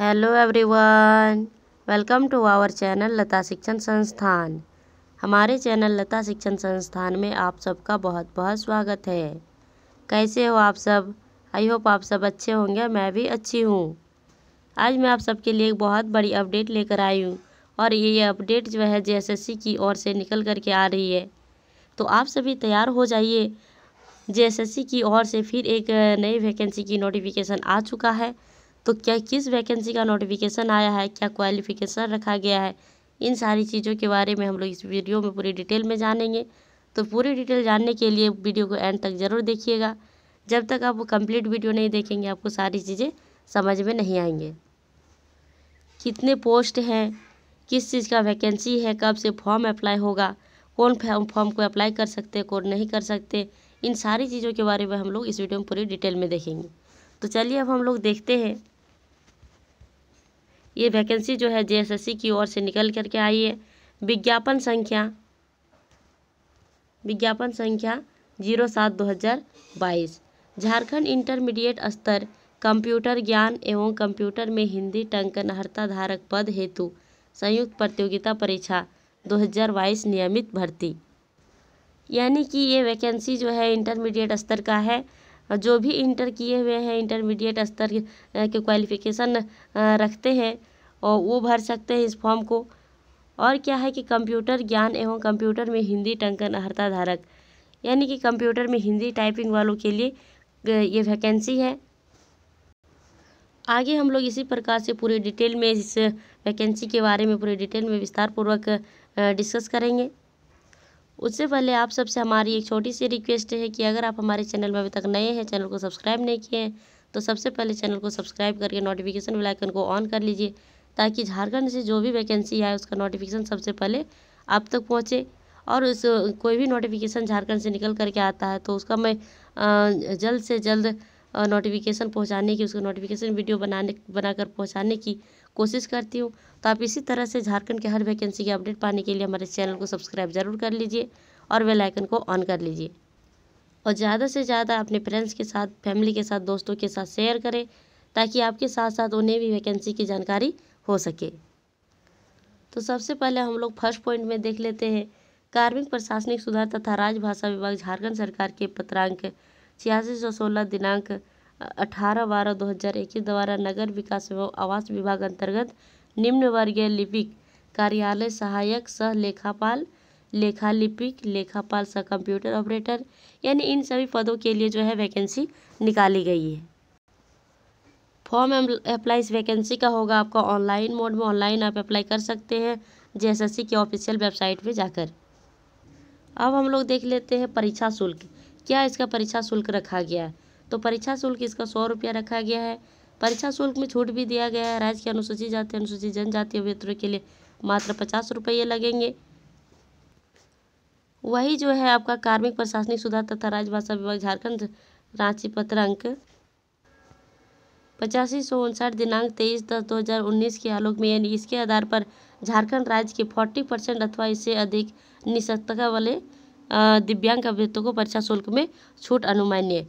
hello everyone welcome to our channel Lata Shikshan Sansthan हमारे channel Lata Shikshan संस्थान में आप सबका बहुत बहुत स्वागत है कैसे हो आप सब आई होप आप सब अच्छे होंगे मैं भी अच्छी हूँ आज मैं आप सबके लिए एक बहुत बड़ी अपडेट लेकर आई हूँ और ये अपडेट जो है जेएसएससी की ओर से निकल कर के आ रही है तो आप सभी तैयार हो जाइए जे की ओर से फिर एक नई वैकेंसी की नोटिफिकेशन आ चुका है तो क्या किस वैकेंसी का नोटिफिकेशन आया है क्या क्वालिफिकेशन रखा गया है इन सारी चीज़ों के बारे में हम लोग इस वीडियो में पूरी डिटेल में जानेंगे तो पूरी डिटेल जानने के लिए वीडियो को एंड तक ज़रूर देखिएगा जब तक आप कंप्लीट वीडियो नहीं देखेंगे आपको सारी चीज़ें समझ में नहीं आएंगे कितने पोस्ट हैं किस चीज़ का वैकेंसी है कब से फॉर्म अप्लाई होगा कौन फॉर्म को अप्लाई कर सकते हैं कौन नहीं कर सकते इन सारी चीज़ों के बारे में हम लोग इस वीडियो में पूरी डिटेल में देखेंगे तो चलिए अब हम लोग देखते हैं ये वैकेंसी जो है जेएसएससी की ओर से निकल करके आई है विज्ञापन संख्या विज्ञापन संख्या जीरो सात दो हज़ार बाईस झारखंड इंटरमीडिएट स्तर कंप्यूटर ज्ञान एवं कंप्यूटर में हिंदी हर्ता धारक पद हेतु संयुक्त प्रतियोगिता परीक्षा 2022 नियमित भर्ती यानी कि ये वैकेंसी जो है इंटरमीडिएट स्तर का है जो भी इंटर किए हुए हैं इंटरमीडिएट स्तर के क्वालिफिकेशन रखते हैं और वो भर सकते हैं इस फॉर्म को और क्या है कि कंप्यूटर ज्ञान एवं कंप्यूटर में हिंदी टंकन अर्हता धारक यानी कि कंप्यूटर में हिंदी टाइपिंग वालों के लिए ये वैकेंसी है आगे हम लोग इसी प्रकार से पूरे डिटेल में इस वैकेंसी के बारे में पूरे डिटेल में विस्तार पूर्वक डिस्कस करेंगे उससे पहले आप सबसे हमारी एक छोटी सी रिक्वेस्ट है कि अगर आप हमारे चैनल में अभी तक नए हैं चैनल को सब्सक्राइब नहीं किए हैं तो सबसे पहले चैनल को सब्सक्राइब करके नोटिफिकेशन बेल आइकन को ऑन कर लीजिए ताकि झारखंड से जो भी वैकेंसी आए उसका नोटिफिकेशन सबसे पहले आप तक पहुँचे और उस कोई भी नोटिफिकेशन झारखंड से निकल करके आता है तो उसका मैं जल्द से जल्द नोटिफिकेशन पहुंचाने की उसका नोटिफिकेशन वीडियो बनाने बनाकर पहुंचाने की कोशिश करती हूँ तो आप इसी तरह से झारखंड के हर वैकेंसी की अपडेट पाने के लिए हमारे चैनल को सब्सक्राइब ज़रूर कर लीजिए और बेल आइकन को ऑन कर लीजिए और ज़्यादा से ज़्यादा अपने फ्रेंड्स के साथ फैमिली के साथ दोस्तों के साथ शेयर करें ताकि आपके साथ साथ उन्हें भी वैकेंसी की जानकारी हो सके तो सबसे पहले हम लोग फर्स्ट पॉइंट में देख लेते हैं कार्मिक प्रशासनिक सुधार तथा राजभाषा विभाग झारखंड सरकार के पत्रांक छियासी सौ सोलह दिनांक अठारह बारह दो हज़ार इक्कीस द्वारा नगर विकास एवं आवास विभाग अंतर्गत निम्न वर्गीय लिपिक कार्यालय सहायक सह लेखापाल लेखा लिपिक लेखापाल सह कंप्यूटर ऑपरेटर यानी इन सभी पदों के लिए जो है वैकेंसी निकाली गई है फॉर्म अप्लाई इस वैकेंसी का होगा आपका ऑनलाइन मोड में ऑनलाइन आप अप्लाई कर सकते हैं जेएसएससी की ऑफिशियल वेबसाइट पे जाकर अब हम लोग देख लेते हैं परीक्षा शुल्क क्या इसका परीक्षा शुल्क रखा गया है तो परीक्षा शुल्क इसका सौ रुपया रखा गया है परीक्षा शुल्क में छूट भी दिया गया है राज्य के अनुसूचित जाति अनुसूचित जनजातीय अभ्यर्थियों के लिए मात्र पचास रुपये लगेंगे वही जो है आपका कार्मिक प्रशासनिक सुधार तथा राजभाषा विभाग झारखंड रांची पत्र अंक पचासी सौ उनसठ दिनांक तेईस दस दो हज़ार उन्नीस के आलोक में यानी इसके आधार पर झारखंड राज्य के फोर्टी परसेंट अथवा इससे अधिक निशक्तता वाले दिव्यांग अभ्यर्थियों को परीक्षा शुल्क में छूट अनुमान्य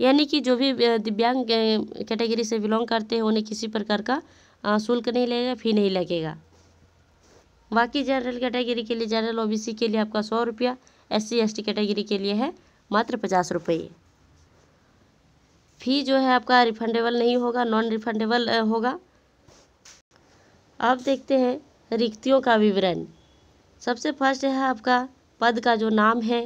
यानी कि जो भी दिव्यांग कैटेगरी से बिलोंग करते हैं उन्हें किसी प्रकार का शुल्क नहीं लगेगा फी नहीं लगेगा बाकी जनरल कैटेगरी के लिए जनरल ओबीसी के लिए आपका सौ रुपया एस सी कैटेगरी के लिए है मात्र पचास रुपये फ़ी जो है आपका रिफंडेबल नहीं होगा नॉन रिफंडेबल होगा अब देखते हैं रिक्तियों का विवरण सबसे फर्स्ट है आपका पद का जो नाम है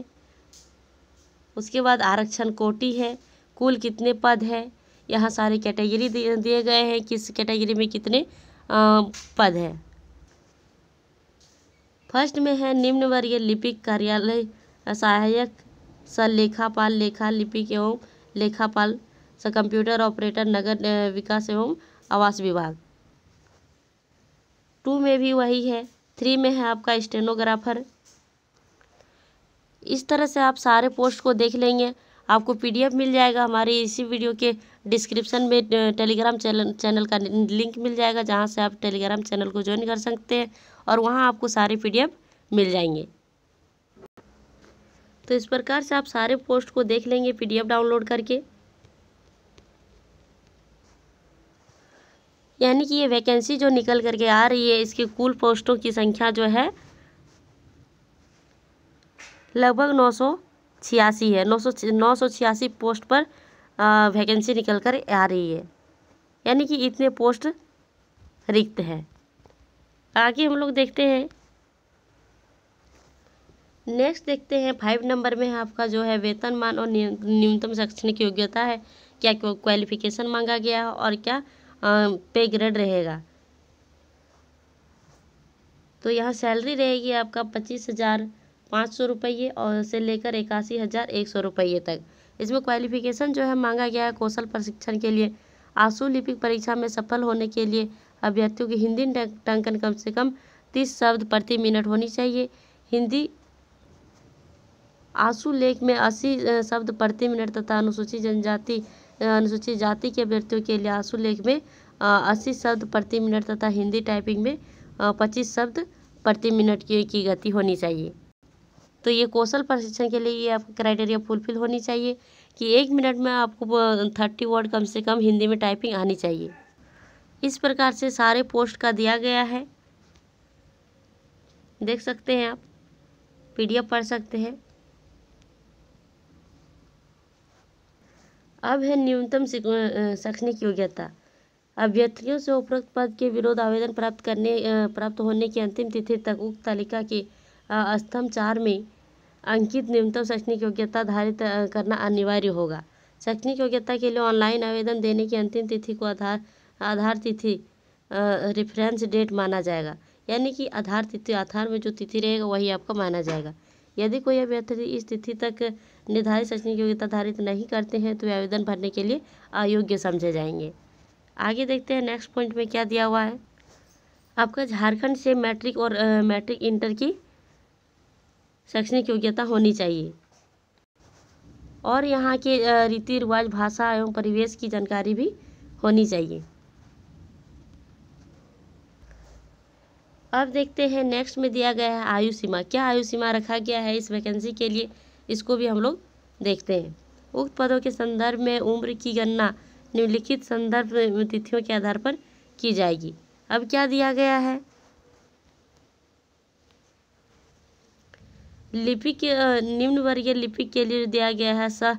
उसके बाद आरक्षण कोटि है कुल कितने पद है यहाँ सारे कैटेगरी दिए गए हैं किस कैटेगरी में कितने पद हैं फर्स्ट में है निम्न वर्गीय लिपिक कार्यालय सहायक सलेखापाल लेखा लिपिक एवं लेखापाल स कंप्यूटर ऑपरेटर नगर विकास एवं आवास विभाग टू में भी वही है थ्री में है आपका स्टेनोग्राफर इस तरह से आप सारे पोस्ट को देख लेंगे आपको पीडीएफ मिल जाएगा हमारी इसी वीडियो के डिस्क्रिप्शन में टेलीग्राम चैनल चैनल का लिंक मिल जाएगा जहां से आप टेलीग्राम चैनल को ज्वाइन कर सकते हैं और वहां आपको सारे पीडीएफ मिल जाएंगे तो इस प्रकार से आप सारे पोस्ट को देख लेंगे पीडीएफ डाउनलोड करके यानी कि ये वैकेंसी जो निकल करके आ रही है इसकी कुल पोस्टों की संख्या जो है लगभग नौ सौ छियासी है नौ सौ नौ सौ छियासी पोस्ट पर वैकेंसी निकल कर आ रही है यानी कि इतने पोस्ट रिक्त है आगे हम लोग देखते हैं नेक्स्ट देखते हैं फाइव नंबर में आपका जो है वेतनमान और न्यूनतम शैक्षणिक योग्यता है क्या क्वालिफिकेशन मांगा गया है और क्या पे ग्रेड रहेगा तो यहाँ सैलरी रहेगी आपका पच्चीस हज़ार पाँच सौ रुपये और से लेकर इक्यासी हज़ार एक सौ रुपये तक इसमें क्वालिफिकेशन जो है मांगा गया है कौशल प्रशिक्षण के लिए आंसू लिपिक परीक्षा में सफल होने के लिए अभ्यर्थियों की हिंदी टंकन कम से कम तीस शब्द प्रति मिनट होनी चाहिए हिंदी आंसू लेख में अस्सी शब्द प्रति मिनट तथा अनुसूचित जनजाति अनुसूचित जाति के अभ्यर्थियों के लिए आंसू लेख में अस्सी शब्द प्रति मिनट तथा हिंदी टाइपिंग में पच्चीस शब्द प्रति मिनट की, की गति होनी चाहिए तो ये कौशल प्रशिक्षण के लिए ये आपका क्राइटेरिया फुलफिल होनी चाहिए कि एक मिनट में आपको थर्टी वर्ड कम से कम हिंदी में टाइपिंग आनी चाहिए इस प्रकार से सारे पोस्ट का दिया गया है देख सकते हैं आप पीडीएफ पढ़ सकते हैं अब है न्यूनतम सखने की योग्यता अभ्यर्थियों से उपरोक्त पद के विरोध आवेदन प्राप्त करने प्राप्त होने की अंतिम तिथि तक उक्त तालिका के स्तंभ चार में अंकित न्यूनतम शैक्षणिक योग्यता धारित करना अनिवार्य होगा शैक्षणिक योग्यता के लिए ऑनलाइन आवेदन देने की अंतिम तिथि को आधार आधार तिथि रेफरेंस डेट माना जाएगा यानी कि आधार तिथि आधार में जो तिथि रहेगा वही आपका माना जाएगा यदि कोई अभ्यर्थी इस तिथि तक निर्धारित शैक्षणिक योग्यता धारित नहीं करते हैं तो वे आवेदन भरने के लिए अयोग्य समझे जाएंगे आगे देखते हैं नेक्स्ट पॉइंट में क्या दिया हुआ है आपका झारखंड से मैट्रिक और मैट्रिक इंटर की शैक्षणिक योग्यता होनी चाहिए और यहाँ के रीति रिवाज भाषा एवं परिवेश की जानकारी भी होनी चाहिए अब देखते हैं नेक्स्ट में दिया गया है आयु सीमा क्या आयु सीमा रखा गया है इस वैकेंसी के लिए इसको भी हम लोग देखते हैं उक्त पदों के संदर्भ में उम्र की गणना निम्नलिखित संदर्भ तिथियों के आधार पर की जाएगी अब क्या दिया गया है लिपिक निम्न वर्गीय लिपिक के लिए दिया गया है सह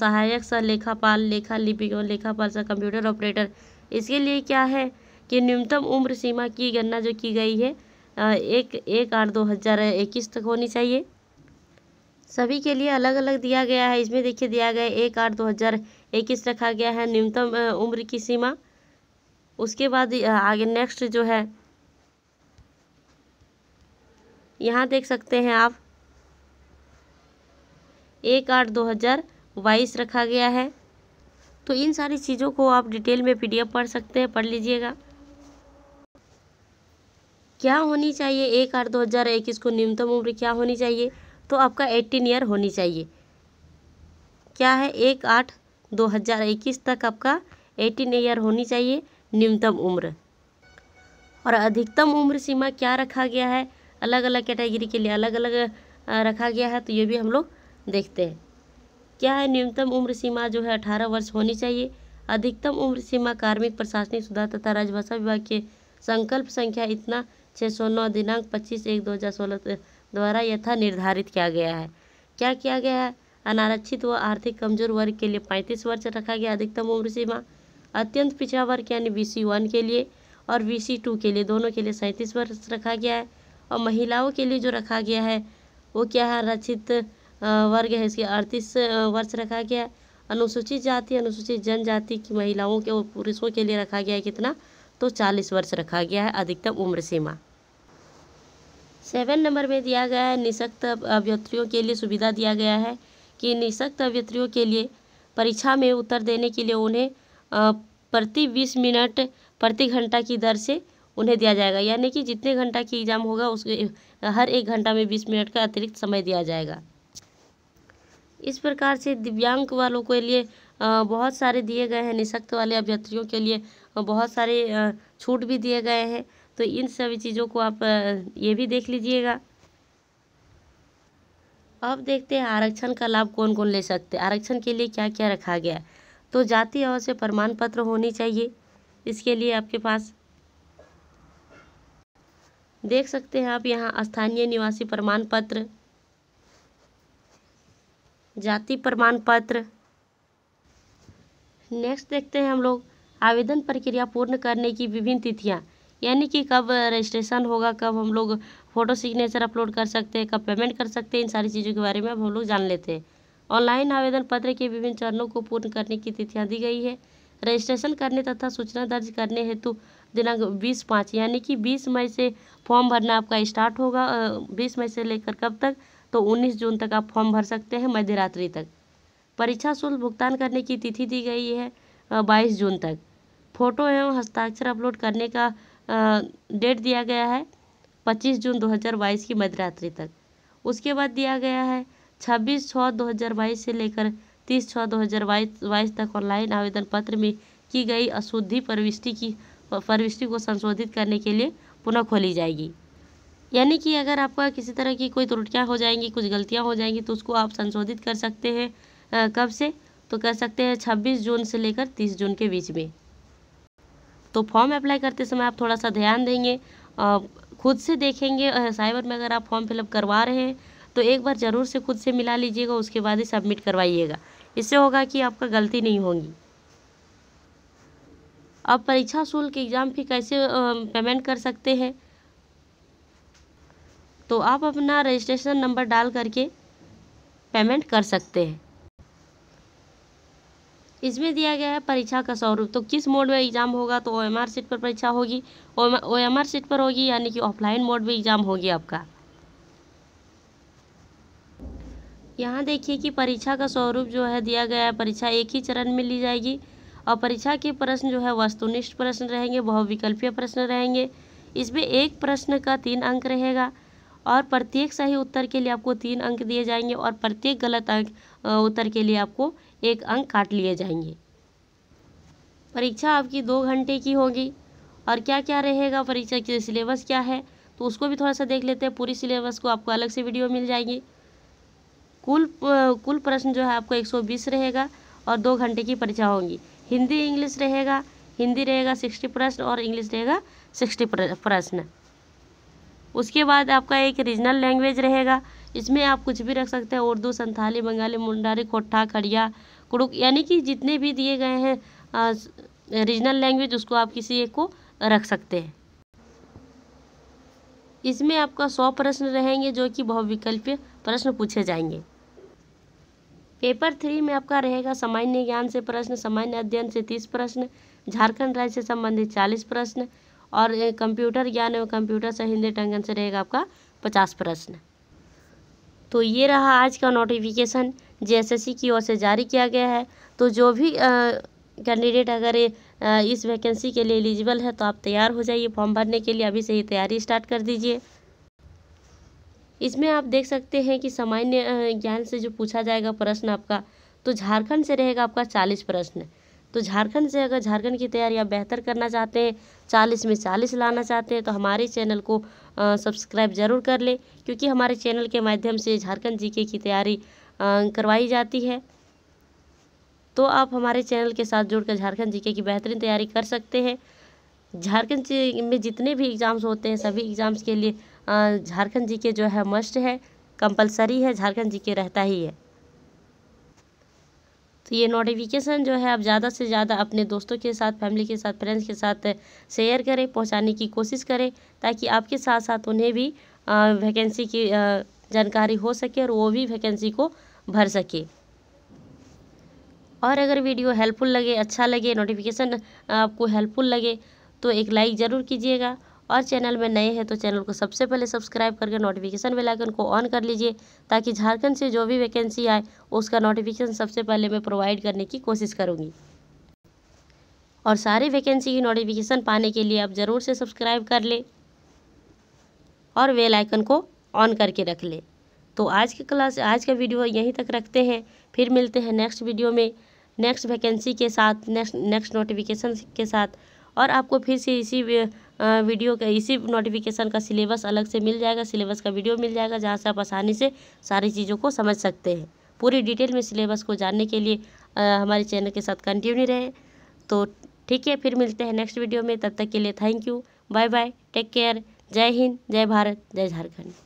सहायक सह लेखापाल लेखा लिपिक और लेखापाल सह कंप्यूटर ऑपरेटर इसके लिए क्या है कि न्यूनतम उम्र सीमा की गणना जो की गई है एक एक आठ दो हज़ार इक्कीस तक होनी चाहिए सभी के लिए अलग अलग दिया गया है इसमें देखिए दिया गया एक आठ दो हज़ार इक्कीस रखा गया है न्यूनतम उम्र की सीमा उसके बाद आगे नेक्स्ट जो है यहाँ देख सकते हैं आप एक आठ दो हज़ार बाईस रखा गया है तो इन सारी चीज़ों को आप डिटेल में पीडीएफ पढ़ सकते हैं पढ़ लीजिएगा क्या होनी चाहिए एक आठ दो हज़ार इक्कीस को न्यूनतम उम्र क्या होनी चाहिए तो आपका एट्टीन ईयर होनी चाहिए क्या है एक आठ दो हज़ार इक्कीस तक आपका एटीन ईयर होनी चाहिए न्यूनतम उम्र और अधिकतम उम्र सीमा क्या रखा गया है अलग अलग कैटेगरी के लिए अलग अलग रखा गया है तो ये भी हम लोग देखते हैं क्या है न्यूनतम उम्र सीमा जो है अठारह वर्ष होनी चाहिए अधिकतम उम्र सीमा कार्मिक प्रशासनिक सुधार तथा राजभाषा विभाग के संकल्प संख्या इतना छः सौ नौ दिनांक पच्चीस एक दो हज़ार सोलह द्वारा यथा निर्धारित किया गया है क्या किया गया है अनारक्षित व आर्थिक कमजोर वर्ग के लिए पैंतीस वर्ष रखा गया अधिकतम उम्र सीमा अत्यंत पिछड़ा वर्ग यानी बी सी वन के लिए और बी सी टू के लिए दोनों के लिए सैंतीस वर्ष रखा गया है और महिलाओं के लिए जो रखा गया है वो क्या है अनारक्षित वर्ग है इसके अड़तीस वर्ष रखा गया है अनुसूचित जाति अनुसूचित जनजाति की महिलाओं के और पुरुषों के लिए रखा गया है कितना तो चालीस वर्ष रखा गया है अधिकतम उम्र सीमा सेवन नंबर में दिया गया है निशक्त अभ्यर्थियों के लिए सुविधा दिया गया है कि निशक्त अभ्यर्थियों के लिए परीक्षा में उत्तर देने के लिए उन्हें प्रति बीस मिनट प्रति घंटा की दर से उन्हें दिया जाएगा यानी कि जितने घंटा की एग्ज़ाम होगा उसके हर एक घंटा में बीस मिनट का अतिरिक्त समय दिया जाएगा इस प्रकार से दिव्यांग वालों के लिए बहुत सारे दिए गए हैं निशक्त वाले अभ्यर्थियों के लिए बहुत सारे छूट भी दिए गए हैं तो इन सभी चीज़ों को आप ये भी देख लीजिएगा अब देखते हैं आरक्षण का लाभ कौन कौन ले सकते हैं आरक्षण के लिए क्या क्या रखा गया तो जाति अवश्य प्रमाण पत्र होनी चाहिए इसके लिए आपके पास देख सकते हैं आप यहाँ स्थानीय निवासी प्रमाण पत्र जाति प्रमाण पत्र नेक्स्ट देखते हैं हम लोग आवेदन प्रक्रिया पूर्ण करने की विभिन्न तिथियाँ यानी कि कब रजिस्ट्रेशन होगा कब हम लोग फ़ोटो सिग्नेचर अपलोड कर सकते हैं कब पेमेंट कर सकते हैं इन सारी चीज़ों के बारे में अब हम लोग जान लेते हैं ऑनलाइन आवेदन पत्र के विभिन्न चरणों को पूर्ण करने की तिथियाँ दी गई है रजिस्ट्रेशन करने तथा सूचना दर्ज करने हेतु दिनांक बीस पाँच यानी कि बीस मई से फॉर्म भरना आपका स्टार्ट होगा बीस मई से लेकर कब तक तो उन्नीस जून तक आप फॉर्म भर सकते हैं मध्यरात्रि तक परीक्षा शुल्क भुगतान करने की तिथि दी गई है बाईस जून तक फोटो एवं हस्ताक्षर अपलोड करने का डेट दिया गया है 25 जून 2022 की मध्यरात्रि तक उसके बाद दिया गया है 26 छः 2022 से लेकर 30 छः 2022 तक ऑनलाइन आवेदन पत्र में की गई अशुद्धि प्रविष्टि की प्रविष्टि को संशोधित करने के लिए पुनः खोली जाएगी यानी कि अगर आपका किसी तरह की कोई त्रुटियाँ हो जाएंगी कुछ गलतियाँ हो जाएंगी तो उसको आप संशोधित कर सकते हैं कब से तो कर सकते हैं 26 जून से लेकर 30 जून के बीच में तो फॉर्म अप्लाई करते समय आप थोड़ा सा ध्यान देंगे खुद से देखेंगे साइबर में अगर आप फॉर्म फिलअप करवा रहे हैं तो एक बार ज़रूर से खुद से मिला लीजिएगा उसके बाद ही सबमिट करवाइएगा इससे होगा कि आपका गलती नहीं होगी अब परीक्षा शुल्क एग्ज़ाम फी कैसे पेमेंट कर सकते हैं तो आप अपना रजिस्ट्रेशन नंबर डाल करके पेमेंट कर सकते हैं इसमें दिया गया है परीक्षा का स्वरूप तो किस मोड में एग्ज़ाम होगा तो ओ एम आर सीट पर परीक्षा होगी ओ एम आर सीट पर होगी यानी कि ऑफलाइन मोड में एग्ज़ाम होगी आपका यहाँ देखिए कि परीक्षा का स्वरूप जो है दिया गया है परीक्षा एक ही चरण में ली जाएगी और परीक्षा के प्रश्न जो है वस्तुनिष्ठ प्रश्न रहेंगे बहुविकल्पीय प्रश्न रहेंगे इसमें एक प्रश्न का तीन अंक रहेगा और प्रत्येक सही उत्तर के लिए आपको तीन अंक दिए जाएंगे और प्रत्येक गलत अंक उत्तर के लिए आपको एक अंक काट लिए जाएंगे परीक्षा आपकी दो घंटे की होगी और क्या क्या रहेगा परीक्षा के सिलेबस क्या है तो उसको भी थोड़ा सा देख लेते हैं पूरी सिलेबस को आपको अलग से वीडियो मिल जाएगी कुल कुल प्रश्न जो है आपको 120 रहेगा और दो घंटे की परीक्षा होगी हिंदी इंग्लिश रहेगा हिंदी रहेगा सिक्सटी प्रश्न और इंग्लिश रहेगा सिक्सटी प्रश्न उसके बाद आपका एक रीजनल लैंग्वेज रहेगा इसमें आप कुछ भी रख सकते हैं उर्दू संथाली बंगाली मुंडारी खोटा खड़िया कुड़ुक यानी कि जितने भी दिए गए हैं रीजनल लैंग्वेज उसको आप किसी एक को रख सकते हैं इसमें आपका सौ प्रश्न रहेंगे जो कि बहुविकल्पीय प्रश्न पूछे जाएंगे पेपर थ्री में आपका रहेगा सामान्य ज्ञान से प्रश्न सामान्य अध्ययन से तीस प्रश्न झारखंड राज्य से संबंधित चालीस प्रश्न और कंप्यूटर ज्ञान एवं कंप्यूटर से हिंदी टंगन से रहेगा आपका पचास प्रश्न तो ये रहा आज का नोटिफिकेशन जेएसएससी की ओर से जारी किया गया है तो जो भी कैंडिडेट अगर इस वैकेंसी के लिए एलिजिबल है तो आप तैयार हो जाइए फॉर्म भरने के लिए अभी से ही तैयारी स्टार्ट कर दीजिए इसमें आप देख सकते हैं कि सामान्य ज्ञान से जो पूछा जाएगा प्रश्न आपका तो झारखंड से रहेगा आपका चालीस प्रश्न तो झारखंड से अगर झारखंड की तैयारी आप बेहतर करना चाहते हैं चालीस में चालीस लाना चाहते हैं तो हमारे चैनल को सब्सक्राइब ज़रूर कर लें क्योंकि हमारे चैनल के माध्यम से झारखंड जीके की तैयारी करवाई जाती है तो आप हमारे चैनल के साथ जुड़कर झारखंड जीके की बेहतरीन तैयारी कर सकते हैं झारखंड में जितने भी एग्ज़ाम्स होते हैं सभी एग्ज़ाम्स के लिए झारखंड जीके जो है मस्ट है कंपलसरी है झारखंड जीके रहता ही है तो ये नोटिफिकेशन जो है आप ज़्यादा से ज़्यादा अपने दोस्तों के साथ फैमिली के साथ फ्रेंड्स के साथ शेयर करें पहुंचाने की कोशिश करें ताकि आपके साथ साथ उन्हें भी वैकेंसी की जानकारी हो सके और वो भी वैकेंसी को भर सके और अगर वीडियो हेल्पफुल लगे अच्छा लगे नोटिफिकेशन आपको हेल्पफुल लगे तो एक लाइक ज़रूर कीजिएगा और चैनल में नए हैं तो चैनल को सबसे पहले सब्सक्राइब करके नोटिफिकेशन बेल आइकन को ऑन कर लीजिए ताकि झारखंड से जो भी वैकेंसी आए उसका नोटिफिकेशन सबसे पहले मैं प्रोवाइड करने की कोशिश करूँगी और सारी वैकेंसी की नोटिफिकेशन पाने के लिए आप ज़रूर से सब्सक्राइब कर लें और वेल आइकन को ऑन करके रख ले तो आज की क्लास आज का वीडियो यहीं तक रखते हैं फिर मिलते हैं नेक्स्ट वीडियो में नेक्स्ट वैकेंसी के साथ नेक्स्ट नेक्स्ट नोटिफिकेशन के साथ और आपको फिर से इसी वीडियो का इसी नोटिफिकेशन का सिलेबस अलग से मिल जाएगा सिलेबस का वीडियो मिल जाएगा जहाँ से आप आसानी से सारी चीज़ों को समझ सकते हैं पूरी डिटेल में सिलेबस को जानने के लिए हमारे चैनल के साथ कंटिन्यू रहे तो ठीक है फिर मिलते हैं नेक्स्ट वीडियो में तब तक के लिए thank you bye bye take care जय हिंद जय भारत जय झारखंड